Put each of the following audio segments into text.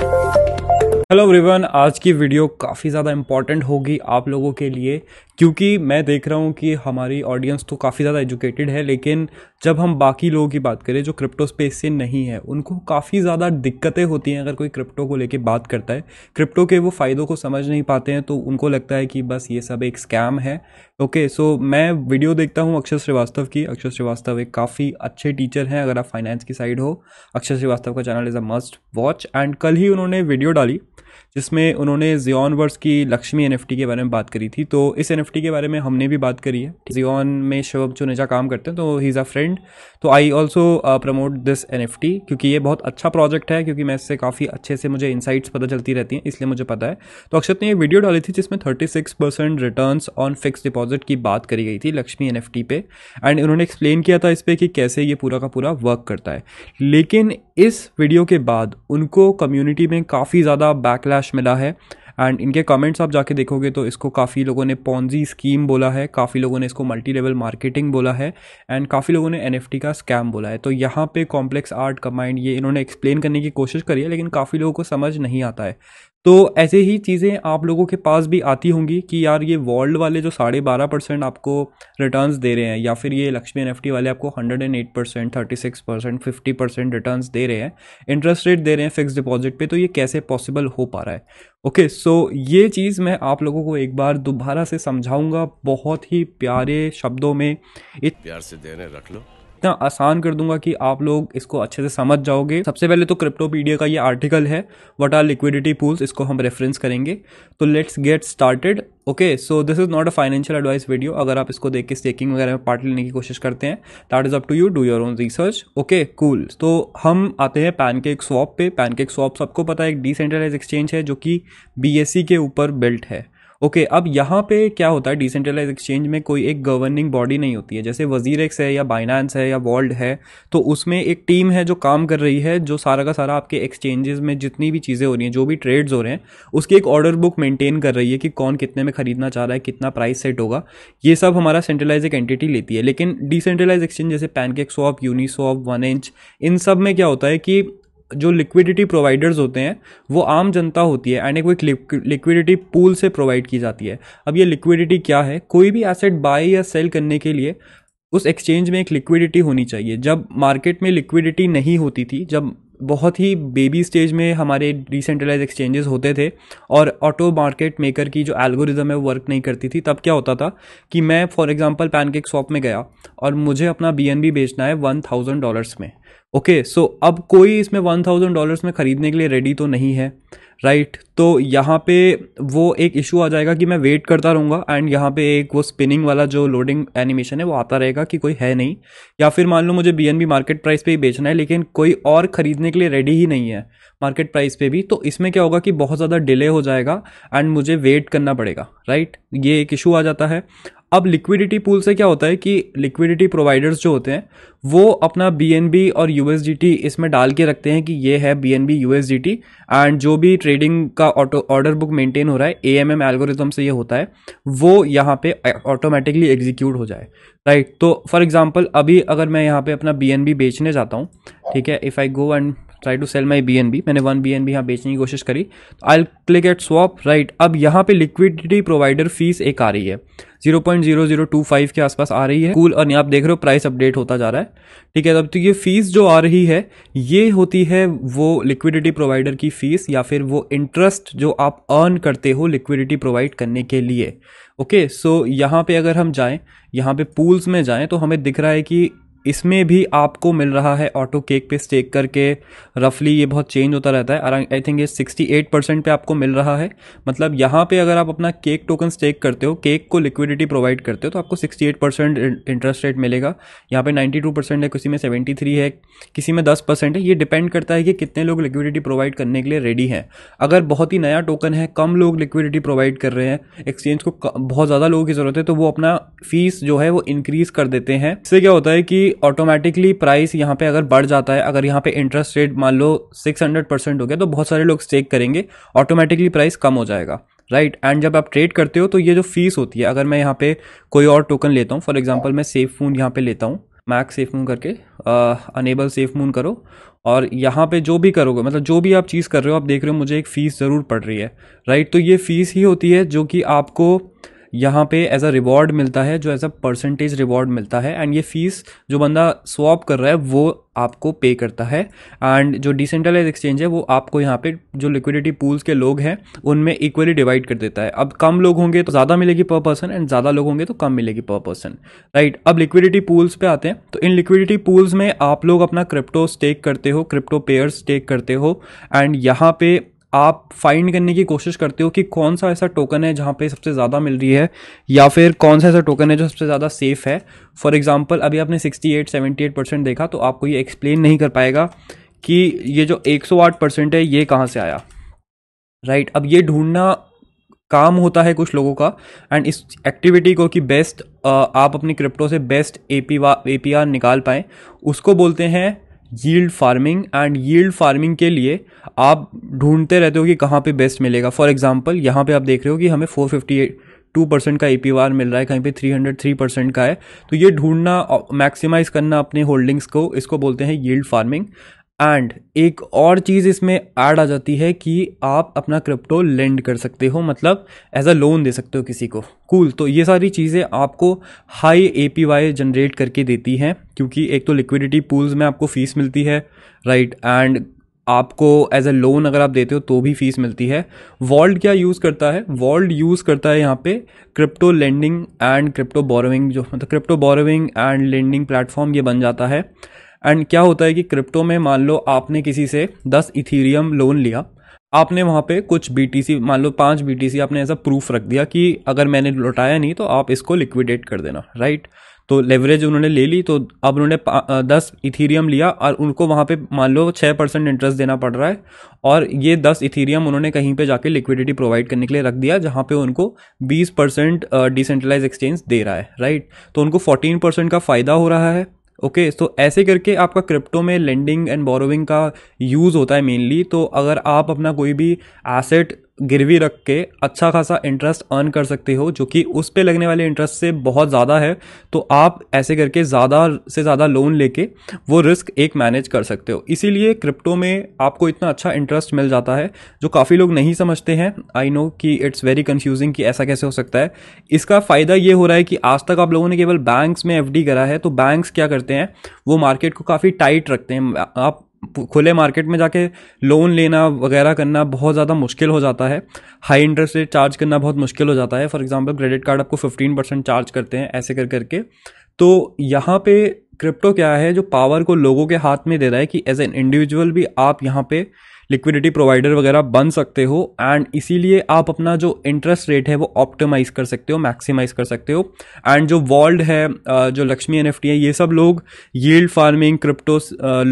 Hello everyone आज की video काफ़ी ज़्यादा इम्पॉर्टेंट होगी आप लोगों के लिए क्योंकि मैं देख रहा हूँ कि हमारी ऑडियंस तो काफ़ी ज़्यादा एजुकेटेड है लेकिन जब हम बाकी लोगों की बात करें जो क्रिप्टो स्पेस से नहीं है उनको काफ़ी ज़्यादा दिक्कतें होती हैं अगर कोई क्रिप्टो को लेके बात करता है क्रिप्टो के वो फ़ायदों को समझ नहीं पाते हैं तो उनको लगता है कि बस ये सब एक स्कैम है ओके सो मैं वीडियो देखता हूँ अक्षर श्रीवास्तव की अक्षर श्रीवास्तव एक काफ़ी अच्छे टीचर हैं अगर आप फाइनेंस की साइड हो अक्षर श्रीवास्तव का channel is a must watch and कल ही उन्होंने वीडियो डाली जिसमें उन्होंने जियॉन वर्स की लक्ष्मी एन के बारे में बात करी थी तो इस एन निफ्टी के बारे में हमने भी बात करी है जियोन में शोब चुनेजा काम करते हैं तो ही इज़ अ फ्रेंड तो I also promote this an क्योंकि ये बहुत अच्छा प्रोजेक्ट है क्योंकि मैं इससे काफ़ी अच्छे से मुझे इंसाइट्स पता चलती रहती हैं इसलिए मुझे पता है तो अक्षत ने ये वीडियो डाली थी जिसमें thirty six percent return on fix deposit की बात करी गई थी लक्ष्मी एन एफ टी पे एंड उन्होंने एक्सप्लेन किया था इस पर कि कैसे ये पूरा का पूरा वर्क करता है लेकिन इस वीडियो के बाद उनको कम्युनिटी में काफ़ी ज़्यादा बैकलैश मिला है एंड इनके कमेंट्स आप जाके देखोगे तो इसको काफ़ी लोगों ने पॉन्जी स्कीम बोला है काफ़ी लोगों ने इसको मल्टी लेवल मार्केटिंग बोला है एंड काफ़ी लोगों ने एन का स्कैम बोला है तो यहाँ पे कॉम्प्लेक्स आर्ट कमाइंड ये इन्होंने एक्सप्लेन करने की कोशिश करी है लेकिन काफ़ी लोगों को समझ नहीं आता है तो ऐसे ही चीज़ें आप लोगों के पास भी आती होंगी कि यार ये वर्ल्ड वाले जो साढ़े बारह परसेंट आपको रिटर्न्स दे रहे हैं या फिर ये लक्ष्मी एन वाले आपको hundred and eight percent thirty six percent fifty percent return दे रहे हैं इंटरेस्ट रेट दे रहे हैं फिक्स डिपॉजिट पे तो ये कैसे पॉसिबल हो पा रहा है ओके okay, सो so ये चीज़ मैं आप लोगों को एक बार दोबारा से समझाऊंगा बहुत ही प्यारे शब्दों में इत... प्यार से दे रहे रख लो इतना आसान कर दूंगा कि आप लोग इसको अच्छे से समझ जाओगे सबसे पहले तो क्रिप्टोपीडिया का ये आर्टिकल है वट आर लिक्विडिटी पूल्स इसको हम रेफरेंस करेंगे तो let's get started okay so this is not a financial advice video अगर आप इसको देख के स्टेकिंग वगैरह में पार्ट लेने की कोशिश करते हैं that is up to you do your own research okay cool तो हम आते हैं पैनकेक स्वॉप पे पैनकेक स्वॉप सबको पता है एक डिसेंट्रलाइज एक्सचेंज है जो कि बी e के ऊपर बिल्ट है ओके okay, अब यहाँ पे क्या होता है डिसेंट्रलाइज एक्सचेंज में कोई एक गवर्निंग बॉडी नहीं होती है जैसे वजीर एक्स है या बाइनांस है या वर्ल्ड है तो उसमें एक टीम है जो काम कर रही है जो सारा का सारा आपके एक्सचेंजेस में जितनी भी चीज़ें हो रही हैं जो भी ट्रेड्स हो रहे हैं उसकी एक ऑर्डर बुक मेंटेन कर रही है कि कौन कितने में खरीदना चाह रहा है कितना प्राइस सेट होगा ये सब हमारा सेंट्रलाइज एक एंटिटी लेती है लेकिन डिसेंट्रलाइज एक्सचेंज जैसे pancake swap Uni one inch इन सब में क्या होता है कि जो लिक्विडिटी प्रोवाइडर्स होते हैं वो आम जनता होती है एंड एक वो एक लिक्विडिटी पूल से प्रोवाइड की जाती है अब ये लिक्विडिटी क्या है कोई भी एसेट बाय या सेल करने के लिए उस एक्सचेंज में एक लिक्विडिटी होनी चाहिए जब मार्केट में लिक्विडिटी नहीं होती थी जब बहुत ही बेबी स्टेज में हमारे डिसेंट्रलाइज एक्सचेंजेस होते थे और ऑटो मार्केट मेकर की जो एल्गोरिज्म है वो वर्क नहीं करती थी तब क्या होता था कि मैं फॉर एग्जांपल पैनकेक शॉप में गया और मुझे अपना बी बेचना है वन थाउजेंड डॉलर्स में ओके सो अब कोई इसमें वन थाउजेंड डॉलर्स में ख़रीदने के लिए रेडी तो नहीं है राइट right? तो यहाँ पे वो एक इशू आ जाएगा कि मैं वेट करता रहूँगा एंड यहाँ पे एक वो स्पिनिंग वाला जो लोडिंग एनिमेशन है वो आता रहेगा कि कोई है नहीं या फिर मान लो मुझे बी मार्केट प्राइस पे ही बेचना है लेकिन कोई और ख़रीदने के लिए रेडी ही नहीं है मार्केट प्राइस पे भी तो इसमें क्या होगा कि बहुत ज़्यादा डिले हो जाएगा एंड मुझे वेट करना पड़ेगा राइट right? ये एक इशू आ जाता है अब लिक्विडिटी पूल से क्या होता है कि लिक्विडिटी प्रोवाइडर्स जो होते हैं वो अपना बी और यू इसमें डाल के रखते हैं कि ये है बी एन बी एंड जो भी ट्रेडिंग का ऑटो ऑर्डर बुक मेंटेन हो रहा है ए एम एम एल्गोरिज्म से ये होता है वो यहाँ पे ऑटोमेटिकली एग्जीक्यूट हो जाए राइट तो फॉर एग्जाम्पल अभी अगर मैं यहाँ पे अपना बी बेचने जाता हूँ ठीक है if I go and try to sell my B N B मैंने वन बी एन बी यहाँ बेचने की कोशिश करी I click at swap right अब यहाँ पे लिक्विडिटी प्रोवाइडर फीस एक आ रही है zero zero zero point two five के आसपास आ रही है कूल cool, और आप देख रहे हो प्राइस अपडेट होता जा रहा है ठीक है अब तो ये फीस जो आ रही है ये होती है वो लिक्विडिटी प्रोवाइडर की फीस या फिर वो इंटरेस्ट जो आप अर्न करते हो लिक्विडिटी प्रोवाइड करने के लिए ओके सो so, यहाँ पे अगर हम जाएं यहाँ पे पूल्स में जाएं तो हमें दिख रहा है कि इसमें भी आपको मिल रहा है ऑटो केक पे स्टेक करके रफली ये बहुत चेंज होता रहता है आई थिंक ये सिक्सटी एट परसेंट पर आपको मिल रहा है मतलब यहाँ पे अगर आप अपना केक टोकन स्टेक करते हो केक को लिक्विडिटी प्रोवाइड करते हो तो आपको sixty eight percent interest rate मिलेगा यहाँ पे नाइन्टी टू परसेंट है किसी में सेवेंटी थ्री है किसी में दस परसेंट है ये डिपेंड करता है कि कितने लोग लिक्विडिटी प्रोवाइड करने के लिए रेडी हैं अगर बहुत ही नया टोकन है कम लोग लिक्विडिटी प्रोवाइड कर रहे हैं एक्सचेंज को बहुत ज़्यादा लोगों की ज़रूरत है तो वो अपना फीस जो है वो इंक्रीज़ कर देते हैं इससे क्या होता है कि ऑटोमेटिकली प्राइस यहाँ पे अगर बढ़ जाता है अगर यहाँ पे इंटरेस्ट रेट मान लो 600 परसेंट हो गया तो बहुत सारे लोग स्टेक करेंगे ऑटोमेटिकली प्राइस कम हो जाएगा राइट right? एंड जब आप ट्रेड करते हो तो ये जो फीस होती है अगर मैं यहाँ पे कोई और टोकन लेता हूँ फॉर एग्जाम्पल मैं सेफ फोन यहाँ पे लेता हूँ मैक सेफ मून करके अनेबल सेफ मून करो और यहाँ पे जो भी करोगे मतलब जो भी आप चीज़ कर रहे हो आप देख रहे हो मुझे एक फ़ीस ज़रूर पड़ रही है राइट right? तो ये फ़ीस ही होती है जो कि आपको यहाँ पे एज अ रिवॉर्ड मिलता है जो एज अ परसेंटेज रिवॉर्ड मिलता है एंड ये फीस जो बंदा स्वॉप कर रहा है वो आपको पे करता है एंड जो डिसेंट्रलाइज एक्सचेंज है वो आपको यहाँ पे जो लिक्विडिटी पूल्स के लोग हैं उनमें इक्वली डिवाइड कर देता है अब कम लोग होंगे तो ज़्यादा मिलेगी पर पर्सन एंड ज़्यादा लोग होंगे तो कम मिलेगी पर पर्सन राइट अब लिक्विडिटी पूल्स पे आते हैं तो इन लिक्विडिटी पूल्स में आप लोग अपना क्रिप्टो स्टेक करते हो क्रिप्टो पेयर स्टेक करते हो एंड यहाँ पे आप फाइंड करने की कोशिश करते हो कि कौन सा ऐसा टोकन है जहाँ पे सबसे ज़्यादा मिल रही है या फिर कौन सा ऐसा टोकन है जो सबसे ज़्यादा सेफ है फॉर एग्जांपल अभी आपने 68 78 परसेंट देखा तो आपको ये एक्सप्लेन नहीं कर पाएगा कि ये जो 108 परसेंट है ये कहाँ से आया राइट right, अब ये ढूंढना काम होता है कुछ लोगों का एंड इस एक्टिविटी को कि बेस्ट आप अपनी क्रिप्टो से बेस्ट ए पी निकाल पाएँ उसको बोलते हैं yield farming and yield farming के लिए आप ढूंढते रहते हो कि कहाँ पे बेस्ट मिलेगा फॉर एग्जांपल यहाँ पे आप देख रहे हो कि हमें 458 टू परसेंट का ए मिल रहा है कहीं पे थ्री हंड्रेड थ्री परसेंट का है तो ये ढूंढना मैक्सिमाइज करना अपने होल्डिंग्स को इसको बोलते हैं यील्ड फार्मिंग एंड एक और चीज़ इसमें ऐड आ जाती है कि आप अपना क्रिप्टो लेंड कर सकते हो मतलब एज अ लोन दे सकते हो किसी को कूल cool, तो ये सारी चीज़ें आपको high A P Y generate करके देती हैं क्योंकि एक तो लिक्विडिटी पूल्स में आपको फ़ीस मिलती है राइट right? एंड आपको एज अ लोन अगर आप देते हो तो भी फीस मिलती है वॉल्ड क्या यूज़ करता है वॉल्ड यूज़ करता है यहाँ पे crypto lending and crypto borrowing जो मतलब crypto borrowing and lending platform ये बन जाता है एंड क्या होता है कि क्रिप्टो में मान लो आपने किसी से दस इथीरियम लोन लिया आपने वहाँ पे कुछ बी मान लो पाँच बी आपने ऐसा प्रूफ रख दिया कि अगर मैंने लौटाया नहीं तो आप इसको लिक्विडेट कर देना राइट तो लेवरेज उन्होंने ले ली तो अब उन्होंने दस इथीरियम लिया और उनको वहाँ पे मान लो छः परसेंट इंटरेस्ट देना पड़ रहा है और ये दस इथीरियम उन्होंने कहीं पे जाके लिक्विडिटी प्रोवाइड करने के लिए रख दिया जहाँ पे उनको बीस परसेंट डिसेंट्रलाइज एक्सचेंज दे रहा है राइट तो उनको फोर्टीन परसेंट का फ़ायदा हो रहा है ओके okay, सो so ऐसे करके आपका क्रिप्टो में लेंडिंग एंड बोरोविंग का यूज़ होता है मेनली तो अगर आप अपना कोई भी एसेट गिरवी रख के अच्छा खासा इंटरेस्ट अर्न कर सकते हो जो कि उस पर लगने वाले इंटरेस्ट से बहुत ज़्यादा है तो आप ऐसे करके ज़्यादा से ज़्यादा लोन लेके वो रिस्क एक मैनेज कर सकते हो इसीलिए क्रिप्टो में आपको इतना अच्छा इंटरेस्ट मिल जाता है जो काफ़ी लोग नहीं समझते हैं आई नो कि इट्स वेरी कन्फ्यूजिंग कि ऐसा कैसे हो सकता है इसका फ़ायदा ये हो रहा है कि आज तक आप लोगों ने केवल बैंक्स में एफ करा है तो बैंक्स क्या करते हैं वो मार्केट को काफ़ी टाइट रखते हैं आप खुले मार्केट में जाके लोन लेना वगैरह करना बहुत ज़्यादा मुश्किल हो जाता है हाई इंटरेस्ट रेट चार्ज करना बहुत मुश्किल हो जाता है फॉर एग्जांपल क्रेडिट कार्ड आपको 15 परसेंट चार्ज करते हैं ऐसे कर करके तो यहाँ पे क्रिप्टो क्या है जो पावर को लोगों के हाथ में दे रहा है कि एज एन इंडिविजुअल भी आप यहाँ पर लिक्विडिटी प्रोवाइडर वगैरह बन सकते हो एंड इसीलिए आप अपना जो इंटरेस्ट रेट है वो ऑप्टिमाइज कर सकते हो मैक्सिमाइज कर सकते हो एंड जो वर्ल्ड है जो लक्ष्मी एन एफ है ये सब लोग यील्ड फार्मिंग क्रिप्टो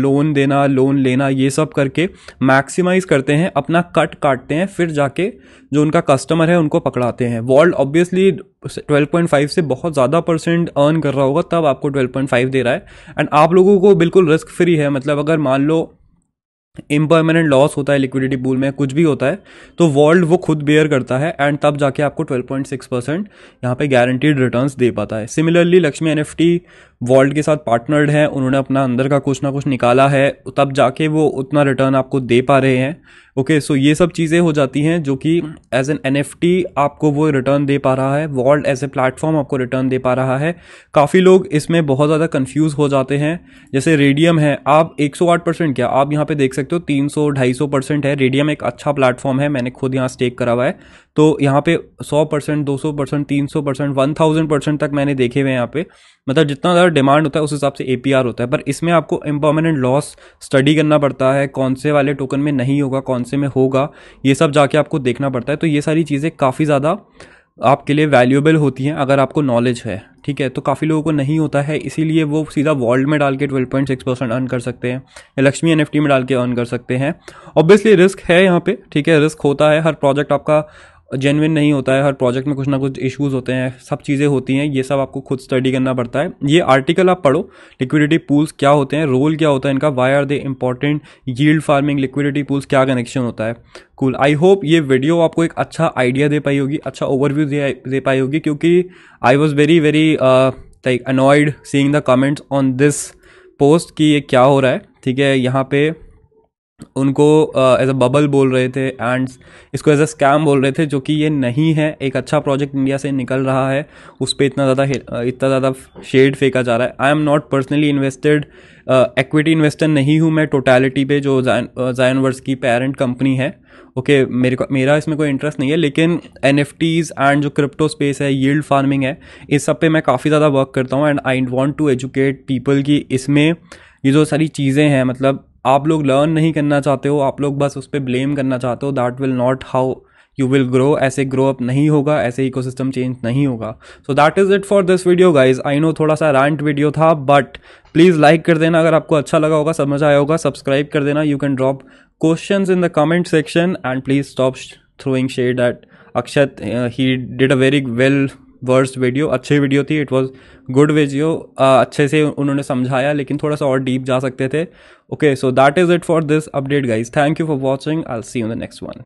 लोन देना लोन लेना ये सब करके मैक्सिमाइज करते हैं अपना कट काटते हैं फिर जाके जो उनका कस्टमर है उनको पकड़ाते हैं वर्ल्ड ऑब्वियसली 12.5 से बहुत ज़्यादा परसेंट अर्न कर रहा होगा तब आपको 12.5 दे रहा है एंड आप लोगों को बिल्कुल रिस्क फ्री है मतलब अगर मान लो इम्परमानेंट लॉस होता है लिक्विडिटी पूल में कुछ भी होता है तो वर्ल्ड वो खुद बेयर करता है एंड तब जाके आपको 12.6 परसेंट यहाँ पे गारंटीड रिटर्न्स दे पाता है सिमिलरली लक्ष्मी एन वॉल्ट के साथ पार्टनर्ड हैं उन्होंने अपना अंदर का कुछ ना कुछ निकाला है तब जाके वो उतना रिटर्न आपको दे पा रहे हैं ओके सो ये सब चीज़ें हो जाती हैं जो कि एज एन एन आपको वो रिटर्न दे पा रहा है वॉल्ट एज ए प्लेटफॉर्म आपको रिटर्न दे पा रहा है काफ़ी लोग इसमें बहुत ज़्यादा कन्फ्यूज़ हो जाते हैं जैसे रेडियम है आप एक परसेंट क्या आप यहाँ पे देख सकते हो ढाई सौ परसेंट है रेडियम एक अच्छा प्लेटफॉर्म है मैंने खुद यहाँ स्टेक करा हुआ है तो यहाँ पे 100 परसेंट दो परसेंट तीन परसेंट वन परसेंट तक मैंने देखे हुए हैं यहाँ पे मतलब जितना ज़्यादा और डिमांड होता है उस हिसाब से ए होता है पर इसमें आपको इम्परमानेंट लॉस स्टडी करना पड़ता है कौन से वाले टोकन में नहीं होगा कौन से में होगा ये सब जाके आपको देखना पड़ता है तो ये सारी चीज़ें काफ़ी ज़्यादा आपके लिए वैल्यूएबल होती हैं अगर आपको नॉलेज है ठीक है तो काफ़ी लोगों को नहीं होता है इसीलिए वो सीधा वर्ल्ड में डाल के twelve point six percent earn कर सकते हैं या लक्ष्मी एन में डाल के अर्न कर सकते हैं ऑब्वियसली रिस्क है यहाँ पे ठीक है रिस्क होता है हर प्रोजेक्ट आपका जेनविन नहीं होता है हर प्रोजेक्ट में कुछ ना कुछ इश्यूज होते हैं सब चीज़ें होती हैं ये सब आपको खुद स्टडी करना पड़ता है ये आर्टिकल आप पढ़ो लिक्विडिटी पूल्स क्या होते हैं रोल क्या होता है इनका why are they important yield farming liquidity pools क्या कनेक्शन होता है कूल आई होप ये वीडियो आपको एक अच्छा आइडिया दे पाई होगी अच्छा ओवरव्यू दे, दे पाई होगी क्योंकि I was very very like annoyed seeing the comments on this post कि ये क्या हो रहा है ठीक है यहाँ पे उनको एज अ बबल बोल रहे थे एंड इसको एज अ स्कैम बोल रहे थे जो कि ये नहीं है एक अच्छा प्रोजेक्ट इंडिया से निकल रहा है उस पर इतना ज़्यादा इतना ज़्यादा शेड फेंका जा रहा है I am not personally invested equity investor नहीं हूँ मैं टोटैलिटी पे जो जायनवर्स की पेरेंट कंपनी है ओके okay, मेरे को मेरा इसमें कोई इंटरेस्ट नहीं है लेकिन एन एफ टीज़ एंड जो क्रिप्टो स्पेस है यील्ड फार्मिंग है इस सब पे मैं काफ़ी ज़्यादा वर्क करता हूँ and I want to educate people की इसमें ये जो सारी चीज़ें हैं मतलब आप लोग लर्न नहीं करना चाहते हो आप लोग बस उस पर ब्लेम करना चाहते हो that will not how you will grow ऐसे ग्रो अप नहीं होगा ऐसे इकोसिस्टम चेंज नहीं होगा so that is it for this video guys I know थोड़ा सा रैंट वीडियो था बट प्लीज़ लाइक कर देना अगर आपको अच्छा लगा होगा समझ आया होगा सब्सक्राइब कर देना you can drop question in the comment section and please stop throwing shade at Akshat he did a very well verse video अच्छी वीडियो थी इट वॉज गुड वीडियो अच्छे से उन्होंने समझाया लेकिन थोड़ा सा और डीप जा सकते थे okay so that is it for this update guys thank you for watching I see you the next one